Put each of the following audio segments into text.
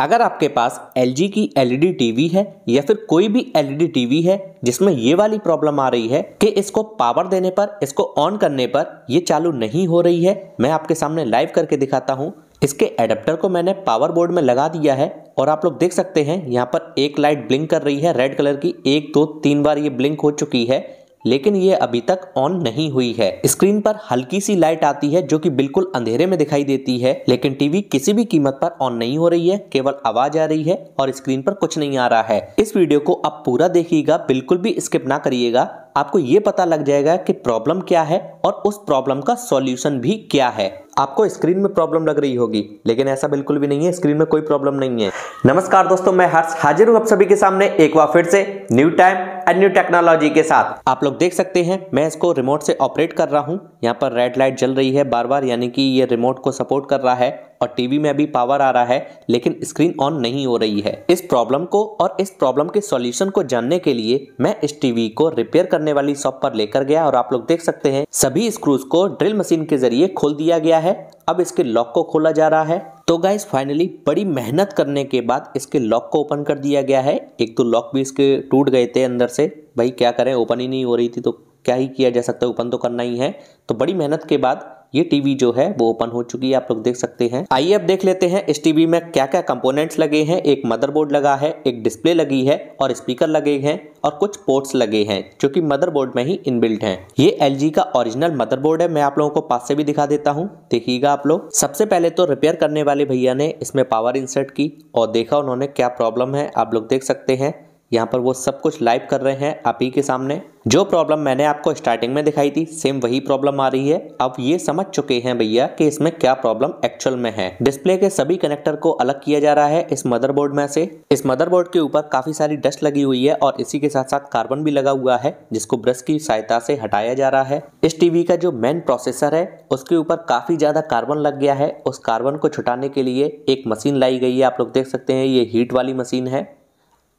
अगर आपके पास एल की एलईडी टीवी e है या फिर कोई भी एलईडी टीवी e है जिसमें ये वाली प्रॉब्लम आ रही है कि इसको पावर देने पर इसको ऑन करने पर ये चालू नहीं हो रही है मैं आपके सामने लाइव करके दिखाता हूँ इसके एडेप्टर को मैंने पावर बोर्ड में लगा दिया है और आप लोग देख सकते हैं यहाँ पर एक लाइट ब्लिंक कर रही है रेड कलर की एक दो तीन बार ये ब्लिंक हो चुकी है लेकिन ये अभी तक ऑन नहीं हुई है स्क्रीन पर हल्की सी लाइट आती है जो कि बिल्कुल अंधेरे में दिखाई देती है लेकिन टीवी किसी भी कीमत पर ऑन नहीं हो रही है केवल आवाज आ रही है और स्क्रीन पर कुछ नहीं आ रहा है इस वीडियो को आप पूरा देखिएगा बिल्कुल भी स्किप ना करिएगा आपको ये पता लग जाएगा कि प्रॉब्लम क्या है और उस प्रॉब्लम का सॉल्यूशन भी क्या है आपको स्क्रीन में प्रॉब्लम लग रही होगी लेकिन ऐसा बिल्कुल भी नहीं है स्क्रीन में कोई प्रॉब्लम नहीं है नमस्कार दोस्तों मैं हर्ष हाजिर हूँ आप सभी के सामने एक बार फिर से न्यू टाइम अन्य टेक्नोलॉजी के साथ आप लोग देख सकते हैं मैं इसको रिमोट से ऑपरेट कर रहा हूँ यहाँ पर रेड लाइट जल रही है बार बार यानी कि ये रिमोट को सपोर्ट कर रहा है और टीवी में अभी पावर आ रहा है लेकिन स्क्रीन ऑन नहीं हो रही है इस प्रॉब्लम को और इस प्रॉब्लम के सॉल्यूशन को जानने के लिए मैं इस टीवी को रिपेयर करने वाली शॉप पर लेकर गया और आप लोग देख सकते हैं सभी स्क्रूज को ड्रिल मशीन के जरिए खोल दिया गया है अब इसके लॉक को खोला जा रहा है तो गाइज फाइनली बड़ी मेहनत करने के बाद इसके लॉक को ओपन कर दिया गया है एक तो लॉक भी इसके टूट गए थे अंदर से भाई क्या करें ओपन ही नहीं हो रही थी तो क्या ही किया जा सकता है ओपन तो करना ही है तो बड़ी मेहनत के बाद ये टीवी जो है वो ओपन हो चुकी है आप लोग देख सकते हैं आइए अब देख लेते हैं इस टीवी में क्या क्या कंपोनेंट्स लगे हैं एक मदरबोर्ड लगा है एक डिस्प्ले लगी है और स्पीकर लगे हैं और कुछ पोर्ट्स लगे हैं जो कि मदरबोर्ड में ही इनबिल्ट हैं ये एल का ओरिजिनल मदरबोर्ड है मैं आप लोगों को पास से भी दिखा देता हूँ देखिएगा आप लोग सबसे पहले तो रिपेयर करने वाले भैया ने इसमें पावर इंसर्ट की और देखा उन्होंने क्या प्रॉब्लम है आप लोग देख सकते हैं यहाँ पर वो सब कुछ लाइव कर रहे हैं आप ही के सामने जो प्रॉब्लम मैंने आपको स्टार्टिंग में दिखाई थी सेम वही प्रॉब्लम आ रही है अब ये समझ चुके हैं भैया कि इसमें क्या प्रॉब्लम एक्चुअल में है डिस्प्ले के सभी कनेक्टर को अलग किया जा रहा है इस मदरबोर्ड में से इस मदरबोर्ड के ऊपर काफी सारी डस्ट लगी हुई है और इसी के साथ साथ कार्बन भी लगा हुआ है जिसको ब्रश की सहायता से हटाया जा रहा है इस टीवी का जो मेन प्रोसेसर है उसके ऊपर काफी ज्यादा कार्बन लग गया है उस कार्बन को छुटाने के लिए एक मशीन लाई गई है आप लोग देख सकते हैं ये हीट वाली मशीन है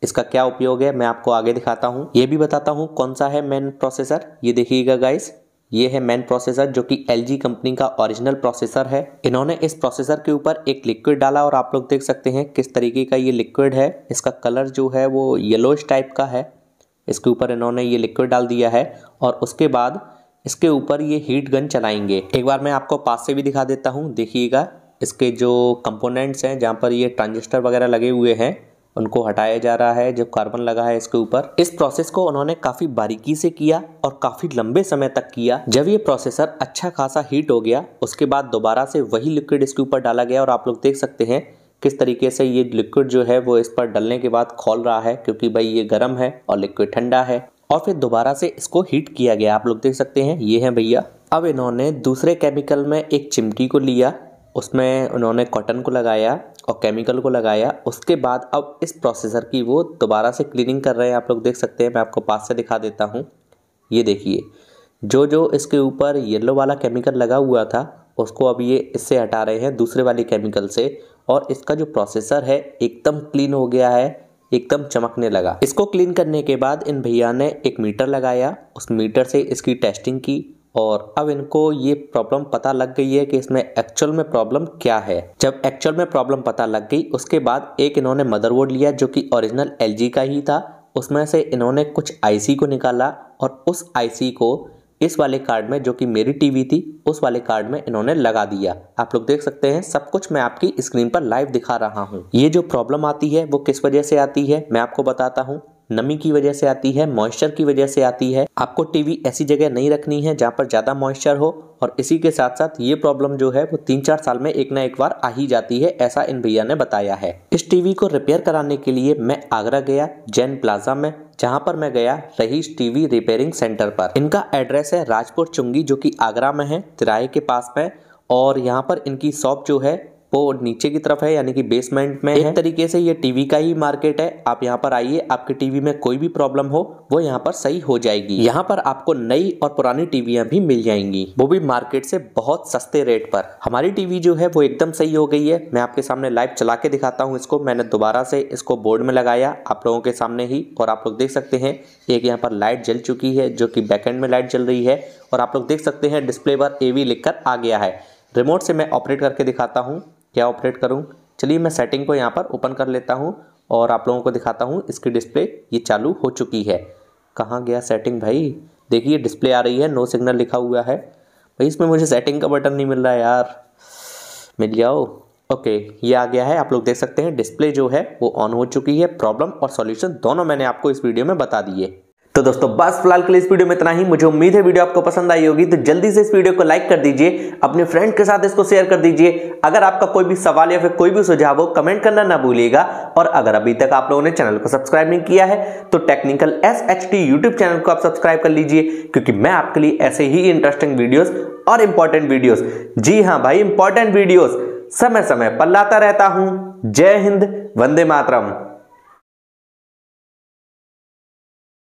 इसका क्या उपयोग है मैं आपको आगे दिखाता हूँ ये भी बताता हूँ कौन सा है मेन प्रोसेसर ये देखिएगा गाइस ये है मेन प्रोसेसर जो कि एल कंपनी का ओरिजिनल प्रोसेसर है इन्होंने इस प्रोसेसर के ऊपर एक लिक्विड डाला और आप लोग देख सकते हैं किस तरीके का ये लिक्विड है इसका कलर जो है वो येलोइश टाइप का है इसके ऊपर इन्होंने ये लिक्विड डाल दिया है और उसके बाद इसके ऊपर ये हीट गन चलाएंगे एक बार मैं आपको पास से भी दिखा देता हूँ देखिएगा इसके जो कंपोनेंट्स हैं जहाँ पर ये ट्रांजिस्टर वगैरह लगे हुए हैं उनको हटाया जा रहा है जो कार्बन लगा है इसके ऊपर इस प्रोसेस को उन्होंने काफ़ी बारीकी से किया और काफ़ी लंबे समय तक किया जब ये प्रोसेसर अच्छा खासा हीट हो गया उसके बाद दोबारा से वही लिक्विड इसके ऊपर डाला गया और आप लोग देख सकते हैं किस तरीके से ये लिक्विड जो है वो इस पर डलने के बाद खोल रहा है क्योंकि भाई ये गर्म है और लिक्विड ठंडा है और फिर दोबारा से इसको हीट किया गया आप लोग देख सकते हैं ये है भैया अब इन्होंने दूसरे केमिकल में एक चिमटी को लिया उसमें उन्होंने कॉटन को लगाया और केमिकल को लगाया उसके बाद अब इस प्रोसेसर की वो दोबारा से क्लीनिंग कर रहे हैं आप लोग देख सकते हैं मैं आपको पास से दिखा देता हूँ ये देखिए जो जो इसके ऊपर येलो वाला केमिकल लगा हुआ था उसको अब ये इससे हटा रहे हैं दूसरे वाले केमिकल से और इसका जो प्रोसेसर है एकदम क्लीन हो गया है एकदम चमकने लगा इसको क्लीन करने के बाद इन भैया ने एक मीटर लगाया उस मीटर से इसकी टेस्टिंग की और अब इनको ये प्रॉब्लम पता लग गई है कि इसमें एक्चुअल में प्रॉब्लम क्या है जब एक्चुअल में प्रॉब्लम पता लग गई उसके बाद एक इन्होंने मदरबोर्ड लिया जो कि ओरिजिनल एल का ही था उसमें से इन्होंने कुछ आई को निकाला और उस आई को इस वाले कार्ड में जो कि मेरी टीवी थी उस वाले कार्ड में इन्होंने लगा दिया आप लोग देख सकते हैं सब कुछ मैं आपकी स्क्रीन पर लाइव दिखा रहा हूँ ये जो प्रॉब्लम आती है वो किस वजह से आती है मैं आपको बताता हूँ नमी की वजह से आती है मॉइस्चर की वजह से आती है आपको टीवी ऐसी जगह नहीं रखनी है जहाँ पर ज़्यादा मॉइस्चर हो और इसी के साथ साथ ये प्रॉब्लम जो है वो तीन चार साल में एक ना एक बार आ ही जाती है ऐसा इन भैया ने बताया है इस टीवी को रिपेयर कराने के लिए मैं आगरा गया जैन प्लाजा में जहाँ पर मैं गया रहीश टीवी रिपेयरिंग सेंटर पर इनका एड्रेस है राजपुर चुंगी जो कि आगरा में है तिराए के पास में और यहाँ पर इनकी शॉप जो है वो नीचे की तरफ है यानी कि बेसमेंट में एक तरीके से ये टीवी का ही मार्केट है आप यहाँ पर आइए आपके टीवी में कोई भी प्रॉब्लम हो वो यहाँ पर सही हो जाएगी यहाँ पर आपको नई और पुरानी टीवियां भी मिल जाएंगी वो भी मार्केट से बहुत सस्ते रेट पर हमारी टीवी जो है वो एकदम सही हो गई है मैं आपके सामने लाइव चला के दिखाता हूँ इसको मैंने दोबारा से इसको बोर्ड में लगाया आप लोगों के सामने ही और आप लोग देख सकते हैं एक यहाँ पर लाइट जल चुकी है जो बैक बैकेंड में लाइट जल रही है और आप लोग देख सकते हैं डिस्प्ले पर एवी लिखकर आ गया है रिमोट से मैं ऑपरेट करके दिखाता हूँ क्या ऑपरेट करूँ चलिए मैं सेटिंग को यहाँ पर ओपन कर लेता हूँ और आप लोगों को दिखाता हूँ इसकी डिस्प्ले ये चालू हो चुकी है कहाँ गया सेटिंग भाई देखिए डिस्प्ले आ रही है नो सिग्नल लिखा हुआ है भाई इसमें मुझे सेटिंग का बटन नहीं मिल रहा यार मिल जाओ ओके ये आ गया है आप लोग देख सकते हैं डिस्प्ले जो है वो ऑन हो चुकी है प्रॉब्लम और सॉल्यूशन दोनों मैंने आपको इस वीडियो में बता दिए तो दोस्तों बस फिलहाल के लिए इस वीडियो में इतना ही मुझे उम्मीद है वीडियो आपको पसंद आई होगी तो जल्दी से इस वीडियो को लाइक कर दीजिए अपने फ्रेंड के साथ इसको शेयर कर दीजिए अगर आपका कोई भी सवाल या फिर कोई भी सुझाव हो कमेंट करना ना भूलिएगा और अगर अभी तक आप लोगों ने चैनल को सब्सक्राइब नहीं किया है तो technical S H T YouTube channel को आप सब्सक्राइब कर लीजिए क्योंकि मैं आपके लिए ऐसे ही इंटरेस्टिंग वीडियोज और इंपॉर्टेंट वीडियोज जी हाँ भाई इंपॉर्टेंट वीडियोज समय समय पर लाता रहता हूं जय हिंद वंदे मातरम